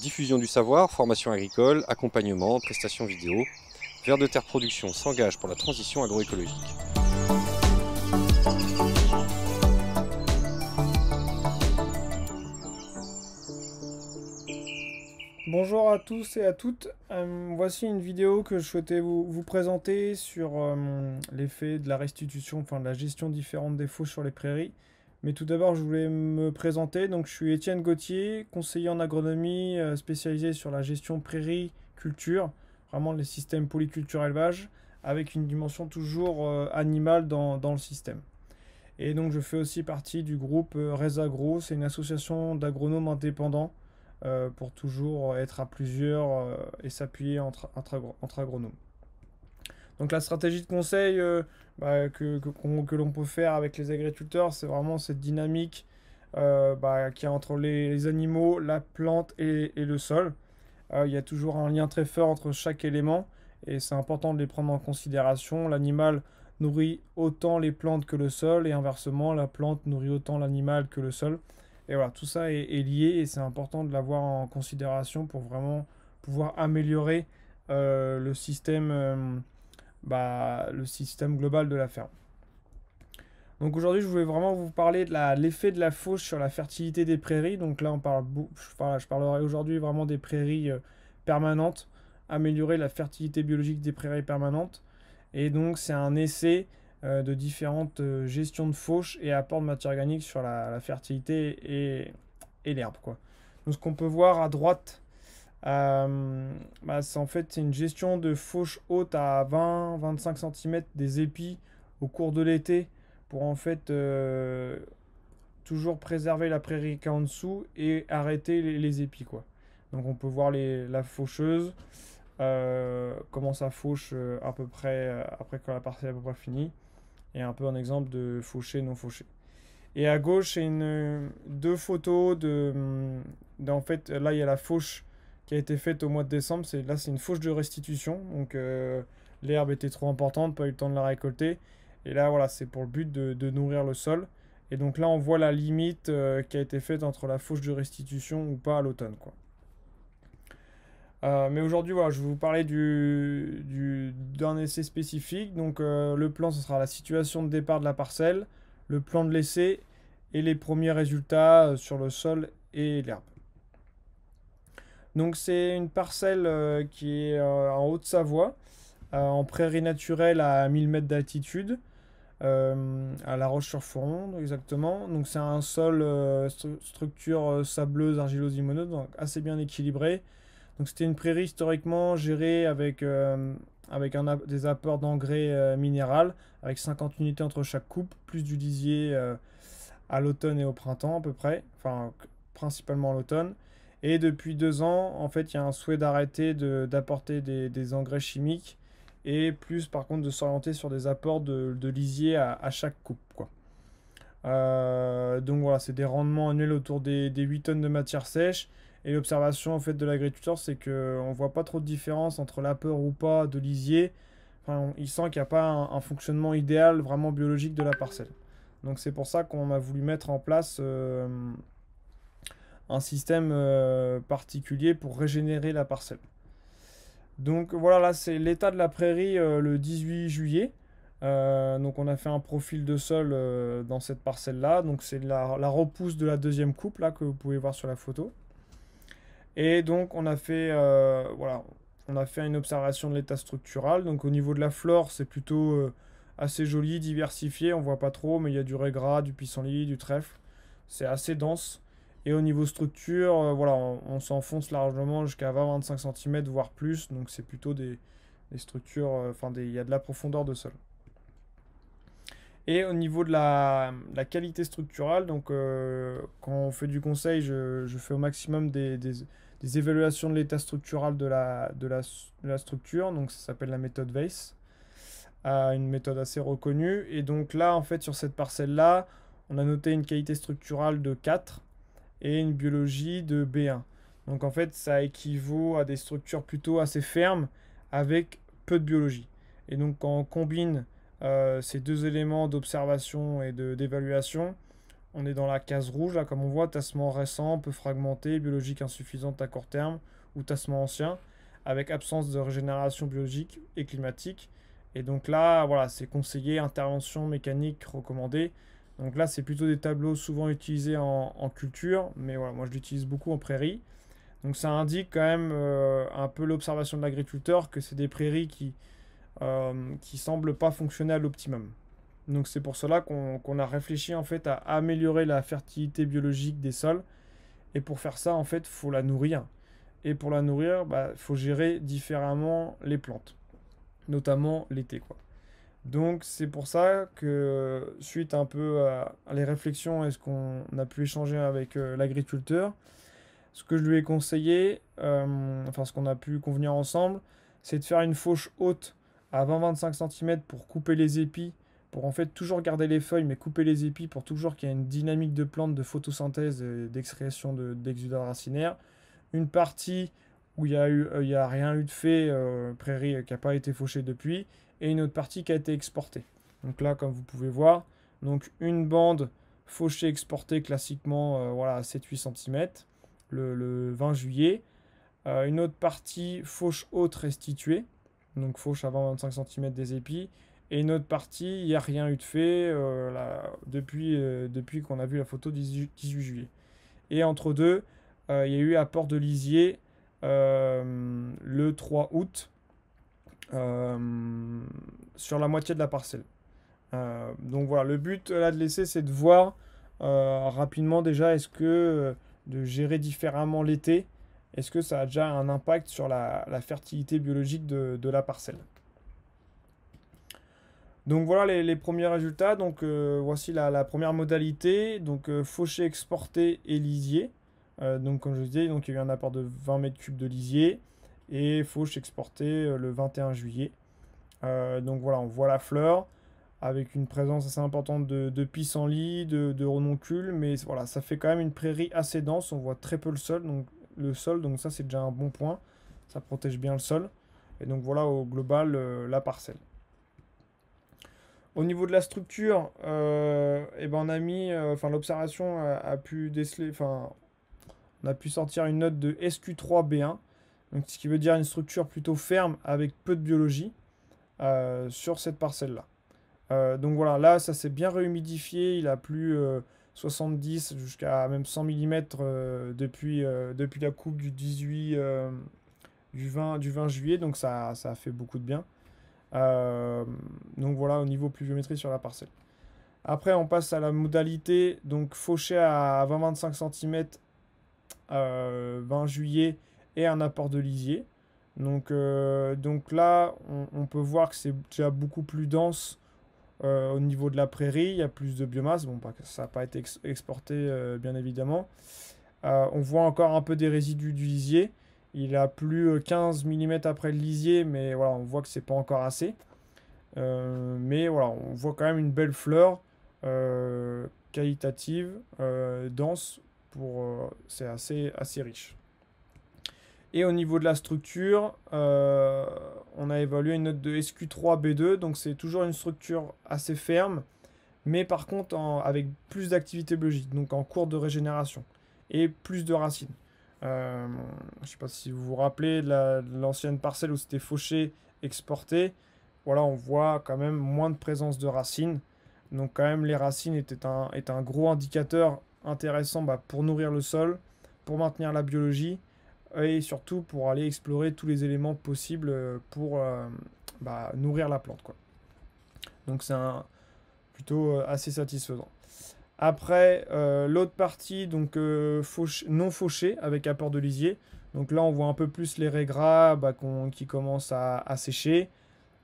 Diffusion du savoir, formation agricole, accompagnement, prestations vidéo. Vers de Terre Production s'engage pour la transition agroécologique. Bonjour à tous et à toutes. Euh, voici une vidéo que je souhaitais vous, présenter sur euh, l'effet de la restitution, enfin de la gestion différente des faux sur les prairies. Mais tout d'abord, je voulais me présenter. Donc, je suis Étienne Gauthier, conseiller en agronomie euh, spécialisé sur la gestion prairie culture, vraiment les systèmes polyculture élevage, avec une dimension toujours euh, animale dans, le système. Et donc, je fais aussi partie du groupe euh, Resagro, c'est une association d'agronomes indépendants pour toujours être à plusieurs et s'appuyer entre agronomes. Donc la stratégie de conseil euh, bah, que, que, l'on peut faire avec les agriculteurs, c'est vraiment cette dynamique euh, bah, qui entre les, animaux, la plante et, le sol. Euh, il y a toujours un lien très fort entre chaque élément et c'est important de les prendre en considération. L'animal nourrit autant les plantes que le sol et inversement, la plante nourrit autant l'animal que le sol. Et voilà, tout ça est, est lié et c'est important de l'avoir en considération pour vraiment pouvoir améliorer euh, le système bah, le système global de la ferme. Donc aujourd'hui, je voulais vraiment vous parler de l'effet de la fauche sur la fertilité des prairies. Donc là, on parle, je parlerai aujourd'hui vraiment des prairies euh, permanentes, améliorer la fertilité biologique des prairies permanentes. Et donc, c'est un essai euh, de différentes euh, gestions de fauche et apport de matière organique sur la, fertilité et, et l'herbe. Donc ce qu'on peut voir à droite, euh, bah, c'est en fait une gestion de fauche haute à 20-25 cm des épis au cours de l'été pour en fait euh, toujours préserver la prairie qui en dessous et arrêter les, épis quoi. Donc on peut voir les, la faucheuse, euh, comment ça fauche euh, à peu près après que la partie est à peu près finie et un peu un exemple de fauché non fauché. Et à gauche c'est deux photos de, hum, en fait là il y a la fauche qui a été faite au mois de décembre. C'est là, c'est une fauche de restitution. Donc euh, l'herbe était trop importante, pas eu le temps de la récolter. Et là, voilà, c'est pour le but de, nourrir le sol. Et donc là, on voit la limite euh, qui a été faite entre la fauche de restitution ou pas à l'automne, quoi. Euh, mais aujourd'hui, voilà, je vais vous parler du, d'un essai spécifique. Donc, le plan, ce sera la situation de départ de la parcelle, le plan de l'essai et les premiers résultats sur le sol et l'herbe. Donc c'est une parcelle euh, qui est euh, en Haute-Savoie, euh, en prairie naturelle à 1000 mètres d'altitude, à La Roche-sur-Foron exactement. Donc c'est un sol structure sableuse argilo donc assez bien équilibré. Donc c'était une prairie historiquement gérée avec, avec des apports d'engrais minéral, avec 50 unités entre chaque coupe, plus du lisier à l'automne et au printemps à peu près, enfin principalement à l'automne. Et depuis deux ans, en fait, il y a un souhait d'arrêter d'apporter des, engrais chimiques et plus, par contre, de s'orienter sur des apports de, de lisier à, chaque coupe. Quoi. Euh, donc voilà, c'est des rendements annuels autour des, des 8 tonnes de matière sèche. Et l'observation en fait de l'agriculteur, c'est qu'on euh, ne voit pas trop de différence entre l'apport ou pas de lisier. il sent qu'il n'y a pas un, fonctionnement idéal vraiment biologique de la parcelle. Donc c'est pour ça qu'on a voulu mettre en place euh, un système euh, particulier pour régénérer la parcelle. Donc voilà, là c'est l'état de la prairie euh, le 18 juillet. Euh, donc on a fait un profil de sol dans cette parcelle-là. Donc c'est la, la, repousse de la deuxième coupe là que vous pouvez voir sur la photo. Et donc on a fait voilà, on a fait une observation de l'état structural. Donc au niveau de la flore, c'est plutôt assez joli, diversifié. On voit pas trop, mais il y a du régras, du pissenlit, du trèfle. C'est assez dense. Et au niveau structure, euh, voilà, on, s'enfonce largement jusqu'à 20-25 cm, voire plus. Donc c'est plutôt des, structures, euh, enfin il y a de la profondeur de sol. Et au niveau de la, qualité structurale, donc euh, quand on fait du conseil, je, fais au maximum des, évaluations de l'état structural de la, de, la, structure. Donc ça s'appelle la méthode VACE. une méthode assez reconnue. Et donc là, en fait, sur cette parcelle-là, on a noté une qualité structurale de 4 et une biologie de B1. Donc en fait, ça équivaut à des structures plutôt assez fermes avec peu de biologie. Et donc quand on combine euh, ces deux éléments d'observation et d'évaluation, on est dans la case rouge, là comme on voit, tassement récent, peu fragmenté, biologique insuffisante à court terme, ou tassement ancien, avec absence de régénération biologique et climatique. Et donc là, voilà, c'est conseillé, intervention mécanique recommandée. Donc là, c'est plutôt des tableaux souvent utilisés en, culture, mais voilà, moi je l'utilise beaucoup en prairie. Donc ça indique quand même euh, un peu l'observation de l'agriculteur que c'est des prairies qui ne euh, semblent pas fonctionner à l'optimum. Donc c'est pour cela qu'on a réfléchi en fait à améliorer la fertilité biologique des sols. Et pour faire ça, en fait, faut la nourrir. Et pour la nourrir, il bah, faut gérer différemment les plantes, notamment l'été, quoi. Donc c'est pour ça que suite un peu à, les réflexions et ce qu'on a pu échanger avec euh, l'agriculteur, ce que je lui ai conseillé, euh, enfin ce qu'on a pu convenir ensemble, c'est de faire une fauche haute à 20-25 cm pour couper les épis, pour en fait toujours garder les feuilles mais couper les épis pour toujours qu'il y ait une dynamique de plante de photosynthèse et d'excrétion racinaire. racinaire. Une partie où il n'y a, euh, a rien eu de fait, prairie qui n'a pas été fauchée depuis, et une autre partie qui a été exportée. Donc là, comme vous pouvez voir, donc une bande fauchée exportée classiquement euh, voilà, à 7-8 cm le, 20 juillet. Euh, une autre partie fauche haute restituée, donc fauche avant 25 cm des épis. Et une autre partie, il n'y a rien eu de fait euh, depuis, depuis qu'on a vu la photo 18, 18 juillet. Et entre deux, il y a eu apport de lisier le 3 août euh, sur la moitié de la parcelle. Euh, donc voilà, le but là de l'essai, c'est de voir euh, rapidement déjà est-ce que de gérer différemment l'été, est-ce que ça a déjà un impact sur la, fertilité biologique de, la parcelle Donc voilà les, premiers résultats. Donc voici la, première modalité. Donc faucher exporté et lisier. donc comme je disais, donc, il y a eu un apport de 20 mètres cubes de lisier et Fauche exporté euh, le 21 juillet. Euh, donc voilà, on voit la fleur avec une présence assez importante de, de pissenlit, de, de renoncules, mais voilà, ça fait quand même une prairie assez dense, on voit très peu le sol, donc, le sol, donc ça c'est déjà un bon point, ça protège bien le sol, et donc voilà au global euh, la parcelle. Au niveau de la structure, et eh ben on mis, enfin l'observation a, pu déceler, enfin on a pu sortir une note de SQ3B1, donc, ce qui veut dire une structure plutôt ferme avec peu de biologie euh, sur cette parcelle-là. Euh, donc voilà, là, ça s'est bien réhumidifié. Il a plu 70 euh, jusqu'à même 100 mm depuis, depuis la coupe du 18, du 20, du 20 juillet. Donc ça, ça a fait beaucoup de bien. donc voilà, au niveau pluviométrie sur la parcelle. Après, on passe à la modalité. Donc fauché à 20-25 cm 20 juillet et un apport de lisier. Donc, euh, donc là, on, peut voir que c'est déjà beaucoup plus dense euh, au niveau de la prairie. Il y a plus de biomasse. Bon, ça n'a pas été exporté, euh, bien évidemment. on voit encore un peu des résidus du lisier. Il a plus 15 mm après le lisier, mais voilà, on voit que c'est pas encore assez. mais voilà, on voit quand même une belle fleur qualitative, dense. Pour, c'est assez, assez riche. Et au niveau de la structure, euh, on a évalué une note de SQ3B2, donc c'est toujours une structure assez ferme, mais par contre avec plus d'activité biologique, donc en cours de régénération, et plus de racines. Euh, je ne sais pas si vous vous rappelez de l'ancienne parcelle où c'était fauché, exporté. Voilà, on voit quand même moins de présence de racines. Donc quand même, les racines étaient un, un gros indicateur intéressant bah, pour nourrir le sol, pour maintenir la biologie et surtout pour aller explorer tous les éléments possibles euh, pour euh, bah, nourrir la plante. Quoi. Donc c'est un plutôt euh, assez satisfaisant. Après, l'autre partie, donc non fauchée, avec apport de lisier. Donc là, on voit un peu plus les raies bah, qui commencent à, sécher.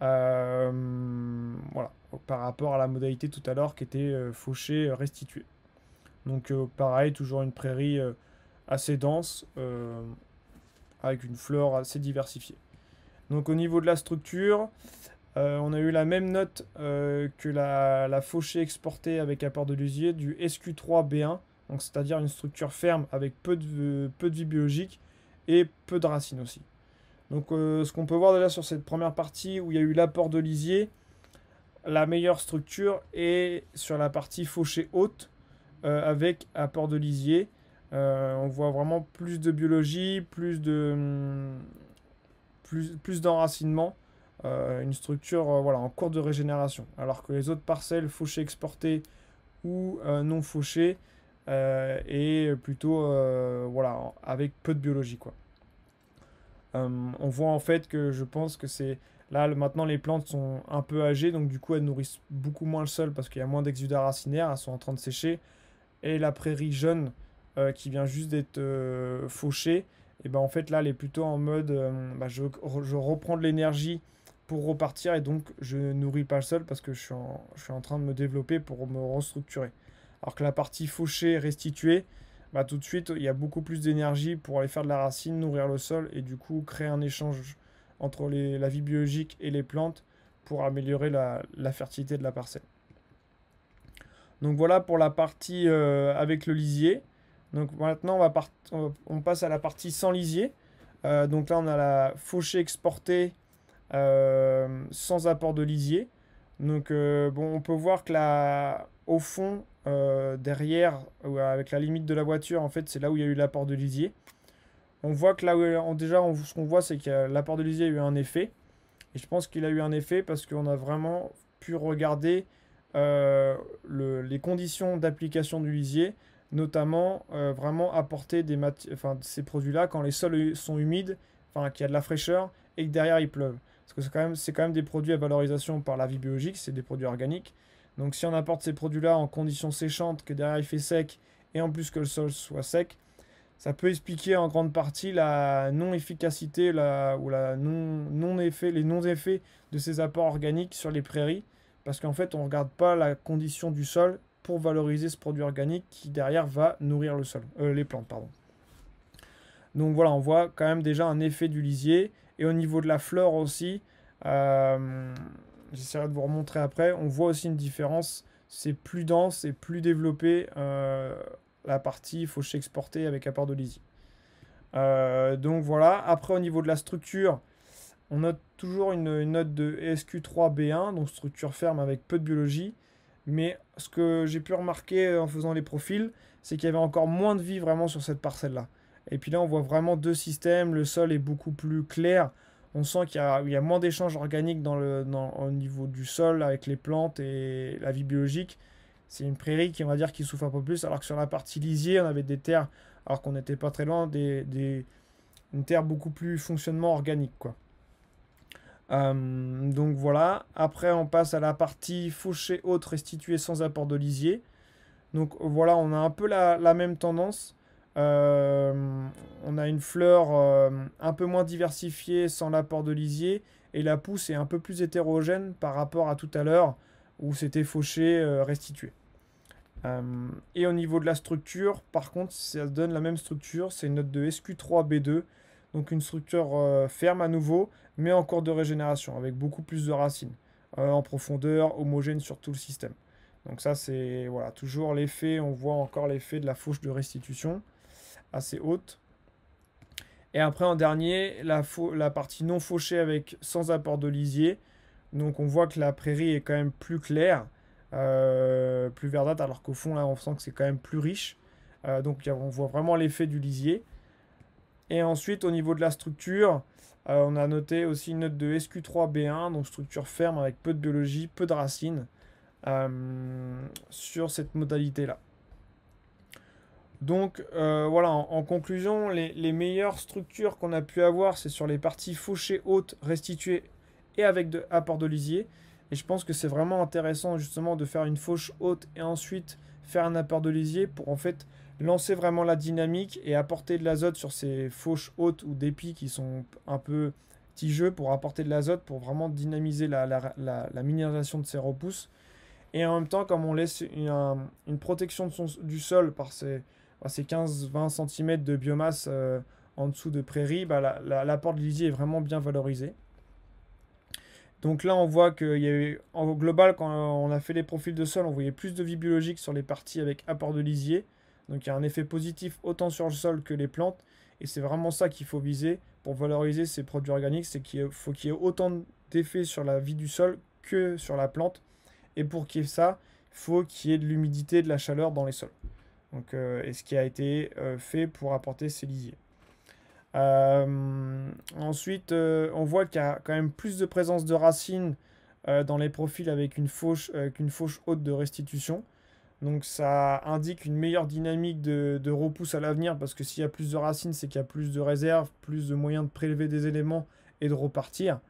voilà, par rapport à la modalité tout à l'heure qui était fauchée, restituée. Donc pareil, toujours une prairie assez dense avec une flore assez diversifiée. Donc au niveau de la structure, euh, on a eu la même note euh, que la, fauchée exportée avec apport de lisier du SQ3B1, donc c'est-à-dire une structure ferme avec peu de, peu de vie biologique et peu de racines aussi. Donc euh, ce qu'on peut voir déjà sur cette première partie où il y a eu l'apport de lisier, la meilleure structure est sur la partie fauchée haute avec apport de lisier euh, on voit vraiment plus de biologie, plus de hum, plus, d'enracinement, euh, une structure euh, voilà, en cours de régénération. Alors que les autres parcelles fauchées exportées ou non fauchées et plutôt voilà, avec peu de biologie. Quoi. Hum, on voit en fait que je pense que c'est. Là, maintenant, les plantes sont un peu âgées, donc du coup, elles nourrissent beaucoup moins le sol parce qu'il y a moins d'exudats racinaires, elles sont en train de sécher. Et la prairie jeune, euh, qui vient juste d'être fauchée, fauché, et ben en fait là elle est plutôt en mode euh, bah, je, je, reprends de l'énergie pour repartir et donc je nourris pas le sol parce que je suis, en, je suis en train de me développer pour me restructurer. Alors que la partie fauchée, restituée, bah, tout de suite il y a beaucoup plus d'énergie pour aller faire de la racine, nourrir le sol et du coup créer un échange entre les, la vie biologique et les plantes pour améliorer la, la fertilité de la parcelle. Donc voilà pour la partie euh, avec le lisier. Donc maintenant, on, passe à la partie sans lisier. Euh, donc là, on a la fauchée exportée euh, sans apport de lisier. Donc euh, bon, on peut voir que là, au fond, derrière, avec la limite de la voiture, en fait, c'est là où il y a eu l'apport de lisier. On voit que là, déjà, ce qu'on voit, c'est que l'apport de lisier a eu un effet. Et je pense qu'il a eu un effet parce qu'on a vraiment pu regarder les conditions d'application du lisier notamment euh, vraiment apporter des ces produits-là quand les sols sont humides, enfin, qu'il y a de la fraîcheur et que derrière il pleuve. Parce que c'est quand, même, des produits à valorisation par la vie biologique, c'est des produits organiques. Donc si on apporte ces produits-là en conditions séchantes, que derrière il fait sec, et en plus que le sol soit sec, ça peut expliquer en grande partie la non-efficacité ou non effet, les non-effets de ces apports organiques sur les prairies. Parce qu'en fait, on ne regarde pas la condition du sol pour valoriser ce produit organique qui derrière va nourrir le sol, euh, les plantes. Pardon. Donc voilà, on voit quand même déjà un effet du lisier. Et au niveau de la fleur aussi, euh, j'essaierai de vous remontrer après, on voit aussi une différence. C'est plus dense et plus développé euh, la partie fauche exportée avec apport de lisier. donc voilà, après au niveau de la structure, on note toujours une note de SQ3B1, donc structure ferme avec peu de biologie. Mais ce que j'ai pu remarquer euh, en faisant les profils, c'est qu'il y avait encore moins de vie vraiment sur cette parcelle-là. Et puis là, on voit vraiment deux systèmes. Le sol est beaucoup plus clair. On sent qu'il y, a moins d'échanges organiques dans au niveau du sol avec les plantes et la vie biologique. C'est une prairie qui, on va dire, qui souffre un peu plus. Alors que sur la partie lisier, on avait des terres, alors qu'on n'était pas très loin, des, une terre beaucoup plus fonctionnement organique, quoi. Euh, donc voilà, après on passe à la partie fauchée haute restituée sans apport de lisier. Donc voilà, on a un peu la, même tendance. Euh, on a une fleur euh, un peu moins diversifiée sans l'apport de lisier et la pousse est un peu plus hétérogène par rapport à tout à l'heure où c'était fauché restitué. et au niveau de la structure, par contre, ça donne la même structure, c'est une note de SQ3B2 donc une structure euh, ferme à nouveau, mais en cours de régénération, avec beaucoup plus de racines, euh, en profondeur, homogène sur tout le système. Donc ça, c'est voilà, toujours l'effet, on voit encore l'effet de la fauche de restitution, assez haute. Et après, en dernier, la, partie non fauchée avec sans apport de lisier. Donc on voit que la prairie est quand même plus claire, euh, plus verdâtre, alors qu'au fond, là, on sent que c'est quand même plus riche. donc on voit vraiment l'effet du lisier. Et ensuite, au niveau de la structure, euh, on a noté aussi une note de SQ3B1, donc structure ferme avec peu de biologie, peu de racines, euh, sur cette modalité-là. Donc euh, voilà, en, conclusion, les, meilleures structures qu'on a pu avoir, c'est sur les parties fauchées hautes, restituées et avec de, apport de lisier. Et je pense que c'est vraiment intéressant justement de faire une fauche haute et ensuite faire un apport de lisier pour en fait lancer vraiment la dynamique et apporter de l'azote sur ces fauches hautes ou dépits qui sont un peu tigeux, pour apporter de l'azote, pour vraiment dynamiser la, la, de ces repousses. Et en même temps, comme on laisse une, protection du sol par ces, 15-20 cm de biomasse euh, en dessous de prairies, bah, l'apport de lisier est vraiment bien valorisé. Donc là, on voit qu'il y en global, quand on a fait les profils de sol, on voyait plus de vie biologique sur les parties avec apport de lisier. Donc il y a un effet positif autant sur le sol que les plantes. Et c'est vraiment ça qu'il faut viser pour valoriser ces produits organiques. C'est qu'il faut qu'il y ait autant d'effets sur la vie du sol que sur la plante. Et pour qu'il y ait ça, faut qu'il y ait de l'humidité, et de la chaleur dans les sols. Euh, et ce qui a été euh, fait pour apporter ces lisiers. Euh, ensuite, on voit qu'il y a quand même plus de présence de racines dans les profils avec une avec une fauche haute de restitution. Donc ça indique une meilleure dynamique de, repousse à l'avenir parce que s'il y a plus de racines, c'est qu'il y a plus de réserves, plus de moyens de prélever des éléments et de repartir.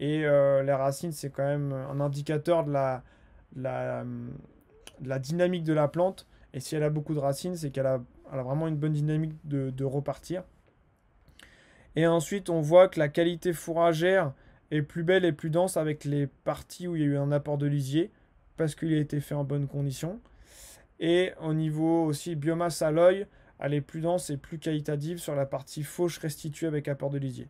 Et euh, les racines, c'est quand même un indicateur de la, dynamique de la plante. Et si elle a beaucoup de racines, c'est qu'elle a, vraiment une bonne dynamique de, de, repartir. Et ensuite, on voit que la qualité fourragère est plus belle et plus dense avec les parties où il y a eu un apport de lisier parce qu'il a été fait en bonne condition. Et au niveau aussi biomasse à l'œil, elle est plus dense et plus qualitative sur la partie fauche restituée avec apport de lisier.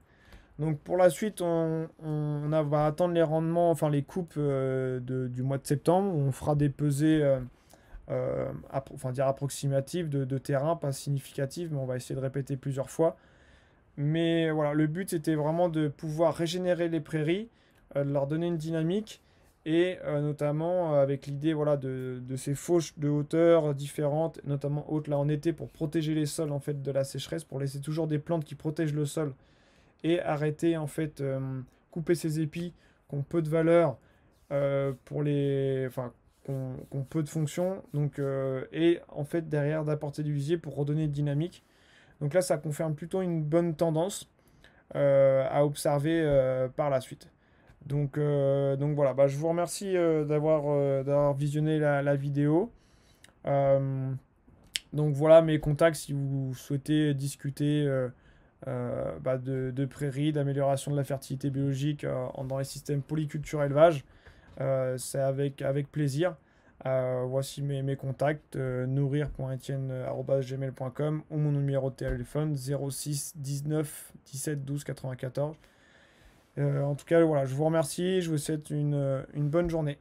Donc pour la suite, on, va attendre les rendements, enfin les coupes euh, du mois de septembre. On fera des pesées, euh, euh, enfin dire approximatives de, terrain, pas significatives, mais on va essayer de répéter plusieurs fois. Mais voilà, le but était vraiment de pouvoir régénérer les prairies, de leur donner une dynamique et euh, notamment euh, avec l'idée voilà, de, ces fauches de hauteur différentes, notamment hautes là en été pour protéger les sols en fait de la sécheresse, pour laisser toujours des plantes qui protègent le sol et arrêter en fait euh, couper ces épis qui ont peu de valeur pour les enfin qui ont, peu de fonction donc et en fait derrière d'apporter du visier pour redonner de dynamique. Donc là ça confirme plutôt une bonne tendance à observer par la suite. Donc, euh, donc voilà, bah, je vous remercie euh, euh, d'avoir visionné la, vidéo. donc voilà mes contacts si vous souhaitez discuter bah, de, prairies, d'amélioration de la fertilité biologique dans les systèmes polyculture élevage. C'est avec, avec plaisir. voici mes, mes contacts nourrir.etienne.gmail.com ou mon numéro de téléphone 06 19 17 12 94. Euh, en tout cas, voilà, je vous remercie, je vous souhaite une, euh, une bonne journée.